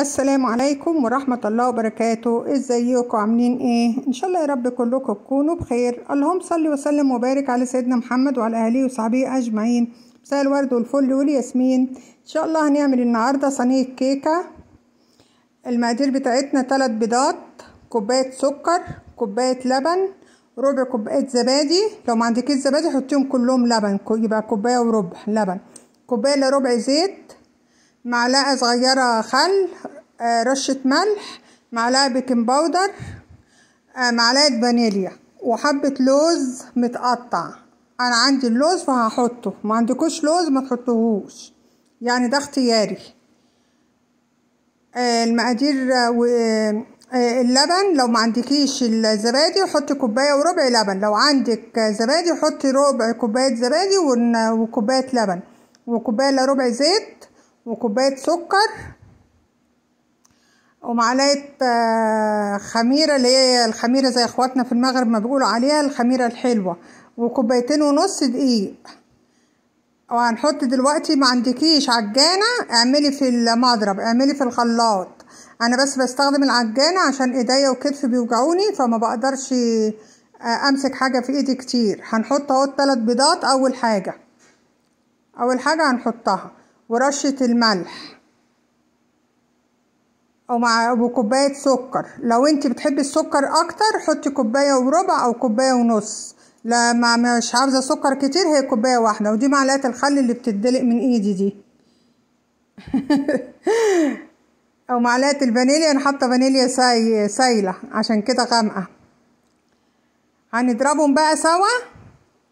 السلام عليكم ورحمة الله وبركاته ازيكم عاملين ايه ان شاء الله يا رب كلكم تكونوا بخير اللهم صل وسلم وبارك على سيدنا محمد وعلى اهله وصحبه اجمعين مساء الورد والفل والياسمين ان شاء الله هنعمل النهاردة صينية كيكة المقادير بتاعتنا ثلاث بيضات كوباية سكر كوباية لبن ربع كوباية زبادي لو ما عندك زبادي حطيهم كلهم لبن يبقى كوباية وربع لبن كوباية لربع ربع زيت معلقة صغيرة خل آه، رشة ملح معلقة بيكنج باودر آه، معلقة فانيليا وحبة لوز متقطع أنا عندي اللوز فهحطه ما عندكوش لوز ما تحطهوش يعني ده اختياري آه، المقادير اللبن لو ما عندكيش الزبادي حطي كوبايه وربع لبن لو عندك زبادي حطي ربع كوبايه زبادي وكوبايه لبن وكوبايه الا ربع زيت وكوبايه سكر ومعلقه آه، خميره اللي هي الخميره زي اخواتنا في المغرب ما بيقولوا عليها الخميره الحلوه وكوبايتين ونص دقيق وهنحط دلوقتي ما عندكيش عجانه اعملي في المضرب اعملي في الخلاط انا بس بستخدم العجانه عشان ايديا وكتفي بيوجعوني فما بقدرش آه، امسك حاجه في ايدي كتير هنحط اهو الثلاث بيضات اول حاجه اول حاجه هنحطها ورشه الملح او مع وكوبايه سكر لو انت بتحبي السكر اكتر حطي كوبايه وربع او كوبايه ونص لا ما مش عاوزه سكر كتير هي كوبايه واحده ودي معلقه الخل اللي بتدلق من ايدي دي او معلقه الفانيليا انا حاطه فانيليا ساي سايله عشان كده غامقه هنضربهم بقى سوا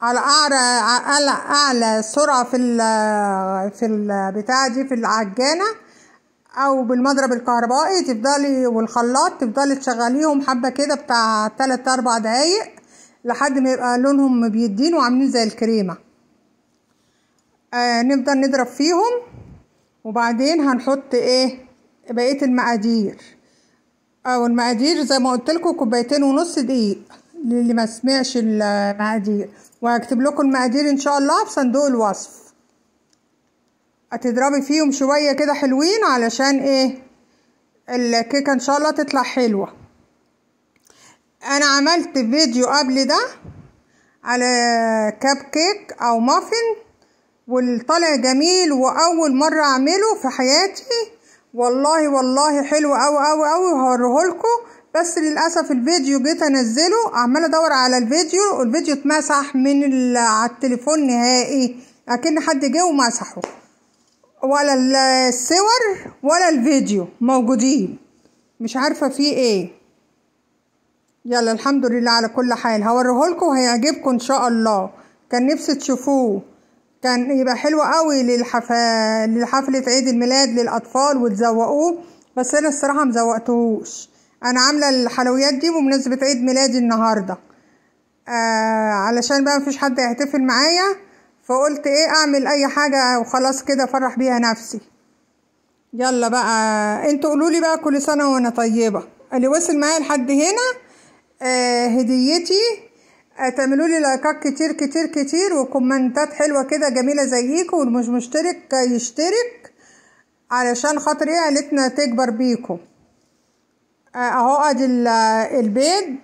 على اعلى على اعلى سرعه في ال في البتاعه دي في العجانه او بالمضرب الكهربائي تفضلي والخلاط تفضلي تشغليهم حبه كده بتاع 3 4 دقايق لحد ما يبقى لونهم مبيضين وعاملين زي الكريمه آه نفضل نضرب فيهم وبعدين هنحط ايه بقيه المقادير او آه، المقادير زي ما قلت لكم كوبايتين ونص دقيق للي ما سمعش المقادير وهكتب لكم المقادير ان شاء الله في صندوق الوصف هتضربي فيهم شويه كده حلوين علشان ايه الكيكه ان شاء الله تطلع حلوه انا عملت فيديو قبل ده على كاب كيك او مافن والطلع جميل واول مره اعمله في حياتي والله والله حلو قوي قوي قوي وهوريهولكم بس للاسف الفيديو جيت انزله عمال ادور على الفيديو الفيديو اتمسح من على التليفون نهائي اكن حد جه ومسحه ولا الصور ولا الفيديو موجودين مش عارفة في ايه يلا الحمد لله على كل حال لكم هيعجبكم ان شاء الله كان نفسي تشوفوه كان يبقى حلو قوي للحف... لحفلة عيد الميلاد للأطفال وتزوقوه بس أنا الصراحة مزوقتهوش أنا عاملة الحلويات دي بمناسبة عيد ميلادي النهاردة آه علشان بقى مفيش حد يحتفل معايا فقلت ايه اعمل اي حاجة وخلاص كده افرح بيها نفسي يلا بقى انتوا قولوا لي بقى كل سنة وانا طيبة اللي وصل معايا لحد هنا آه هديتي آه تعملوا لي لايكات كتير كتير كتير وكومنتات حلوه كده جميله زيكم واللي مش مشترك يشترك علشان خاطر ايه عيلتنا تكبر بيكم آه، اهو ادي البيض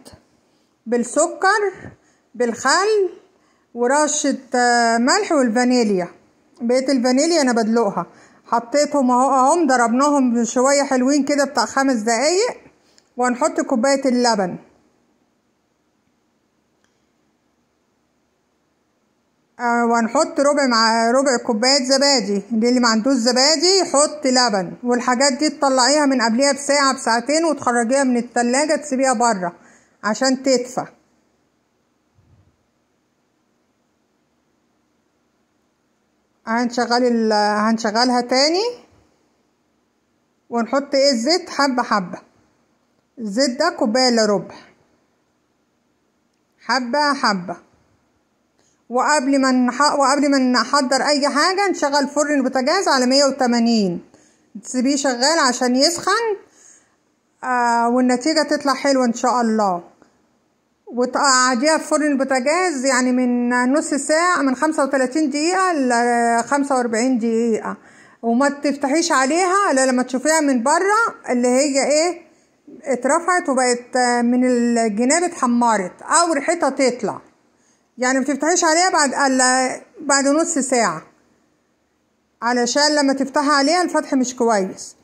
بالسكر بالخل ورشة ملح والفانيليا بقية الفانيليا أنا بدلقها حطيتهم اهو اهم ضربناهم شوية حلوين كده بتاع خمس دقايق وهنحط كوباية اللبن آه، وهنحط ربع مع ربع كوبايه زبادي دي اللي ما عندوش زبادي يحط لبن والحاجات دي تطلعيها من قبليها بساعه بساعتين وتخرجيها من التلاجة تسيبيها بره عشان تدفى هنشغل هنشغلها تاني ونحط ايه الزيت حبة حبة الزيت ده كوباية الا ربع حبة حبة وقبل ما نح... وقبل ما نحضر اي حاجة نشغل فرن البوتاجاز على مية وتمانين تسيبيه شغال عشان يسخن آه والنتيجة تطلع حلوة ان شاء الله وتقعديها في فرن البوتاجاز يعني من نص ساعة من خمسة وتلاتين دقيقة لخمسة وأربعين دقيقة وما تفتحيش عليها إلا لما تشوفيها من بره اللي هي إيه اترفعت وبقت من الجناب اتحمرت أو ريحتها تطلع يعني ما تفتحيش عليها بعد بعد نص ساعة علشان لما تفتحي عليها الفتح مش كويس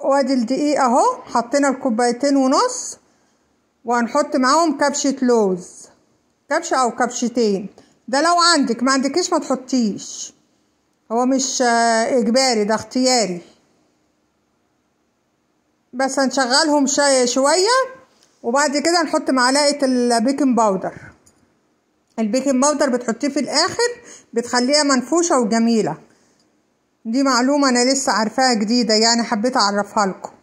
وادي الدقيق اهو حطينا الكوبايتين ونص وهنحط معاهم كبشة لوز كبشة أو كبشتين ده لو عندك ما عندكش ما تحطيش هو مش إجباري ده اختياري بس هنشغلهم شوية وبعد كده نحط معلقة البيكنج باودر البيكنج باودر بتحطيه في الآخر بتخليها منفوشة وجميلة دي معلومة أنا لسه عارفاها جديدة يعني حبيت أعرفها لكم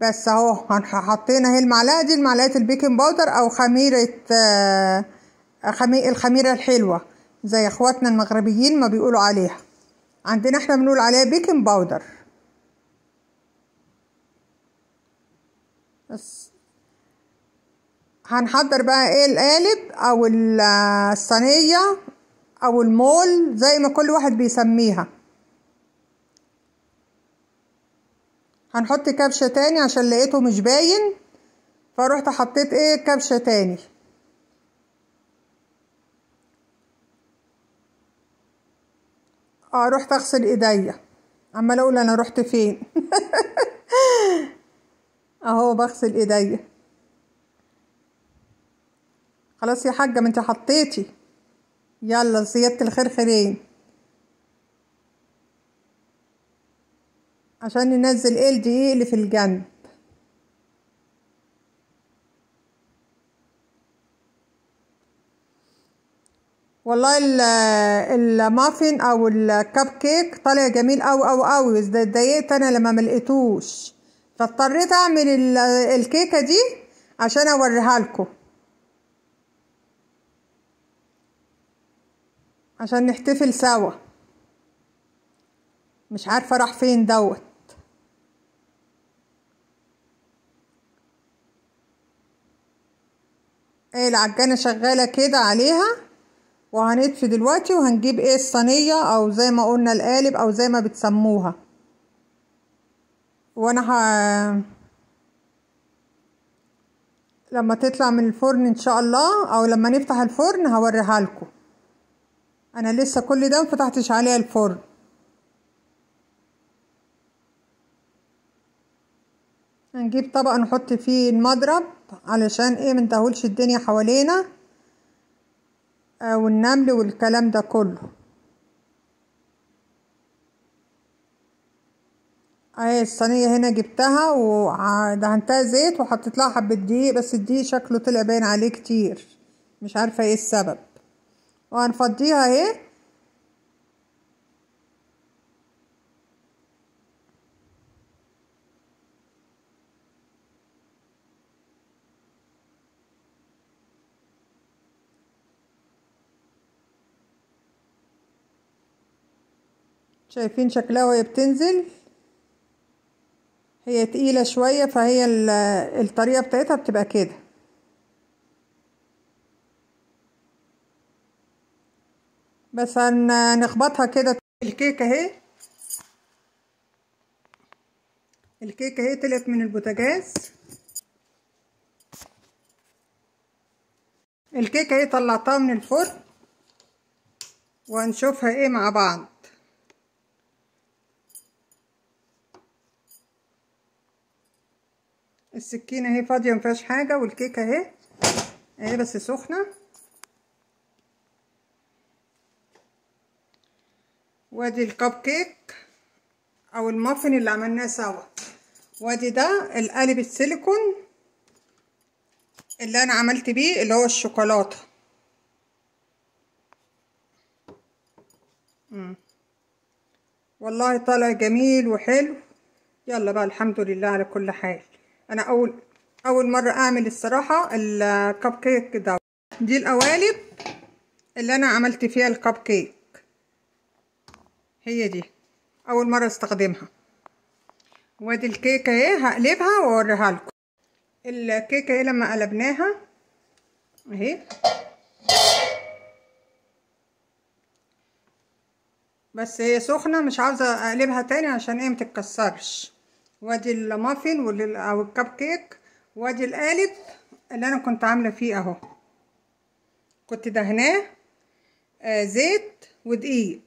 بس اهو حطينا اهي المعلقه دي معلقه البيكنج باودر او خميره آه، الخميره الحلوه زي اخواتنا المغربيين ما بيقولوا عليها عندنا احنا بنقول عليها بيكنج باودر بس هنحضر بقى ايه القالب او آه، الصينيه او المول زي ما كل واحد بيسميها هنحط كبشة تاني عشان لقيته مش باين فروحت حطيت ايه كبشة تاني اه رحت اغسل ايديا عمال اقول انا رحت فين اهو بغسل ايديا خلاص يا حاجه ما انت حطيتي يلا زياده الخرخرين عشان ننزل ايه دي اللي في الجنب والله المافن او الكب كيك طالع جميل او او او اتضايقت انا لما ملقيتوش فاضطريت اعمل الكيكه دي عشان اوريها لكم عشان نحتفل سوا مش عارفه راح فين دوت ايه العجانة شغالة كده عليها وهنطفي دلوقتي وهنجيب ايه الصينية او زي ما قلنا القالب او زي ما بتسموها وانا ه... لما تطلع من الفرن ان شاء الله او لما نفتح الفرن هوريها لكم انا لسه كل ده مفتحتش عليها الفرن هنجيب طبق نحط فيه المضرب علشان ايه منتهولش الدنيا حوالينا او آه، النمل والكلام ده كله اهي الصينيه هنا جبتها ودهنتها زيت وحطيت لها حبه دقيق بس الدقيق شكله طلع باين عليه كتير مش عارفه ايه السبب وهنفضيها اهي شايفين شكلها وهي بتنزل هي تقيلة شوية فهي الطريقة بتاعتها بتبقى كده بس هنخبطها كده الكيكة اهي الكيكة اهي طلعت من البوتاجاز الكيكة اهي طلعتها من الفرن وهنشوفها ايه مع بعض السكينه اهي فاضيه مفيهاش حاجه والكيكه اهي اهي بس سخنه وادي الكب كيك او المافن اللي عملناه سوا وادي ده القالب السيليكون اللي انا عملت بيه اللي هو الشوكولاته والله طالع جميل وحلو يلا بقى الحمد لله على كل حال انا اول اول مره اعمل الصراحه الكب كيك ده دي القوالب اللي انا عملت فيها الكب كيك هي دي اول مره استخدمها وادي الكيكه اهي هقلبها واوريها لكم الكيكه اهي لما قلبناها اهي بس هي سخنه مش عاوزه اقلبها تاني عشان ايه متتكسرش وادي المافن او الكب كيك وادي القالب اللي انا كنت عامله فيه اهو كنت دهناه آه، زيت ودقيق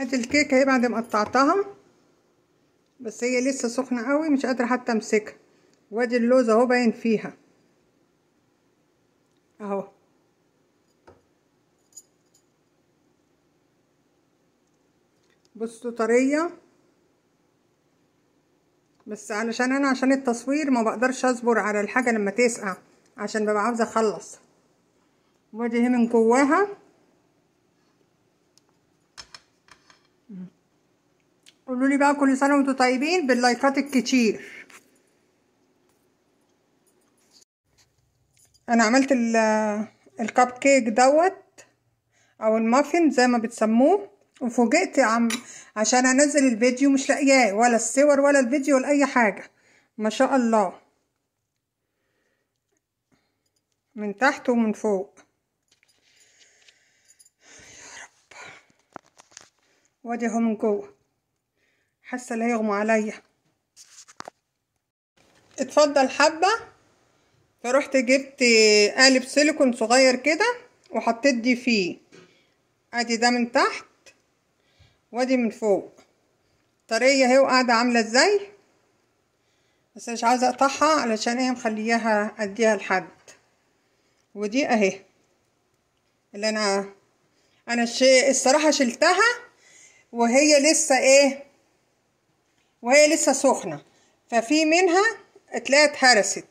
ادي الكيكه اهي بعد ما قطعتها بس هي لسه سخنه قوي مش قادره حتى امسكها وادي اللوز اهو باين فيها اهو بصوا طريه بس علشان انا عشان التصوير ما بقدرش اصبر على الحاجه لما تسقع عشان ببقى عاوزه اخلص وادي اهي من جواها قولوا لي بقى كل سنه وانتم طيبين باللايكات الكتير انا عملت الكب كيك دوت او المافن زي ما بتسموه وفوجئت عم عشان انزل الفيديو مش لاقياه ولا الصور ولا الفيديو ولا اي حاجه ما شاء الله من تحت ومن فوق يا رب وادي اهو من جوه حاسه اللي هيغمى عليا اتفضل حبه فروحت جبت قالب سيليكون صغير كده وحطيت دي فيه ادي ده من تحت وادي من فوق طرية اهي وقاعدة عاملة ازاي بس مش عاوزة اقطعها علشان ايه مخليها اديها لحد ودي اهي اللي انا انا الشيء الصراحة شلتها وهي لسه ايه وهي لسه سخنة ففي منها اتلات هرست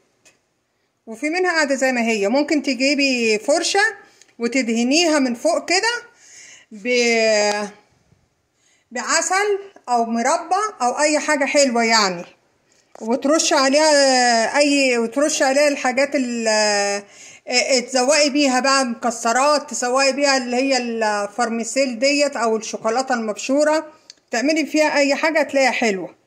وفي منها قاعدة زي ما هي ممكن تجيبي فرشة وتدهنيها من فوق كده ب بعسل او مربى او اي حاجه حلوه يعني وترش عليها آه، اي وترش عليها الحاجات اللي آه، آه، تزوقي بيها بقى مكسرات تسوقي بيها اللي هي الفارميسيل ديت او الشوكولاته المبشوره تعملي فيها اي حاجه تلاقيها حلوه